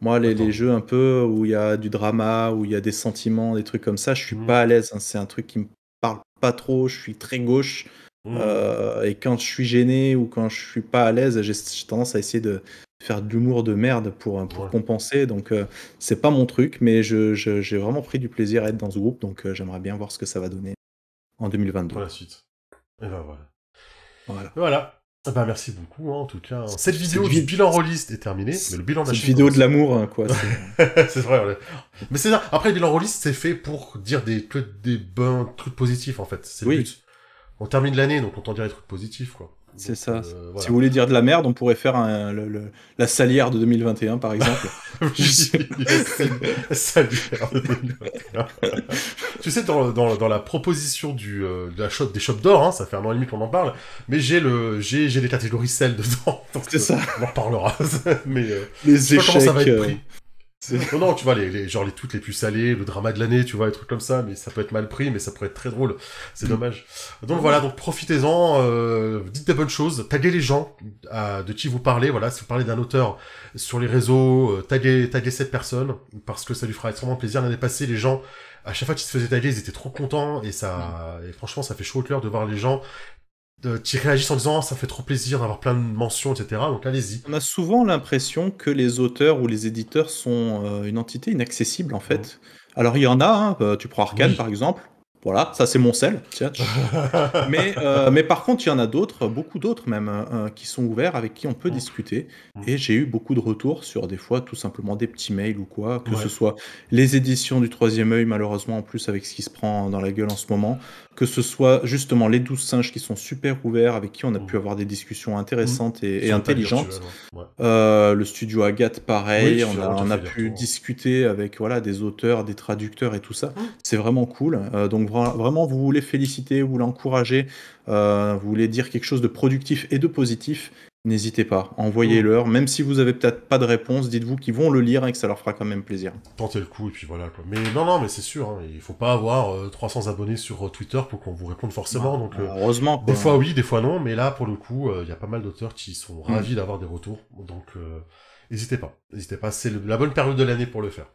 Moi, les, jeux un peu où il y a du drama, où il y a des sentiments, des trucs comme ça, je suis mhm. pas à l'aise. Hein. C'est un truc qui me parle pas trop. Je suis très gauche. Mhm. Euh, et quand je suis gêné ou quand je suis pas à l'aise, j'ai tendance à essayer de faire de l'humour de merde pour, euh, compenser. Donc, euh, c'est pas mon truc, mais j'ai je, vraiment pris du plaisir à être dans ce groupe. Donc, j'aimerais bien voir ce que ça va donner en 2022. la suite. Et ben voilà. Voilà. voilà. Ah bah merci beaucoup hein, en tout cas. Hein. Cette vidéo du bilan rolliste est terminée, mais le bilan Une vidéo de l'amour hein, quoi. c'est vrai. Mais c'est ça. Après le bilan rôliste c'est fait pour dire des des bons trucs positifs en fait. C'est le but. On termine l'année donc on t'en dire des trucs positifs quoi. C'est ça. Euh, si vous voulez dire de la merde, on pourrait faire la salière de 2021, par exemple. salière de 2021. tu sais, dans, la proposition du, euh, la des shops d'or, hein, ça fait un an et demi qu'on en parle, mais j'ai le catégories celles dedans. C'est ça. Euh, on en parlera. mais les ça va être pris. Non, tu vois, les, genre les toutes les plus salées, le drama de l'année, tu vois, les trucs comme ça, mais ça peut être mal pris, mais ça pourrait être très drôle. C'est mm. dommage. Donc voilà, donc profitez-en, euh, dites des bonnes choses, taguez les gens euh, de qui vous parlez, voilà, si vous parlez d'un auteur sur les réseaux, euh, taguez, cette personne, parce que ça lui fera extrêmement plaisir. L'année passée, les gens, à chaque fois qu'ils se faisaient taguer, ils étaient trop contents, et ça, mm. et franchement, ça fait chaud au cœur de voir les gens de qui réagissent en disant ah, ça fait trop plaisir d'avoir plein de mentions, etc. Donc allez-y. On a souvent l'impression que les auteurs ou les éditeurs sont euh, une entité inaccessible en fait. Mmh. Alors il y en a, hein, euh, tu prends Arkane par exemple, voilà, ça c'est mon sel. mais, euh, mais par contre, il y en a d'autres, beaucoup d'autres même, euh, euh, qui sont ouverts, avec qui on peut mmh. discuter. Mmh. Et j'ai eu beaucoup de retours sur des fois tout simplement des petits mails ou quoi, que ce soit les éditions du troisième œil, malheureusement en plus avec ce qui se prend dans la gueule en ce moment, que ce soit justement les douze singes qui sont super ouverts, avec qui on a mmh. pu avoir des discussions intéressantes et, intelligentes. le studio Agathe, pareil, on a, on a pu discuter avec voilà, des auteurs, des traducteurs et tout ça. C'est vraiment cool. donc vraiment vous voulez féliciter, vous voulez encourager, euh, vous voulez dire quelque chose de productif et de positif, n'hésitez pas, envoyez-leur. Même si vous avez peut-être pas de réponse, dites-vous qu'ils vont le lire et que ça leur fera quand même plaisir. Tentez le coup et puis voilà. Mais non, non, mais c'est sûr, il hein, il faut pas avoir 300 euh, abonnés sur euh, Twitter pour qu'on vous réponde forcément. donc, heureusement. Des fois oui, des fois non, mais là, pour le coup, il y a pas mal d'auteurs qui sont mm. ravis d'avoir des retours. Donc, n'hésitez pas. N'hésitez pas, c'est la bonne période de l'année pour le faire.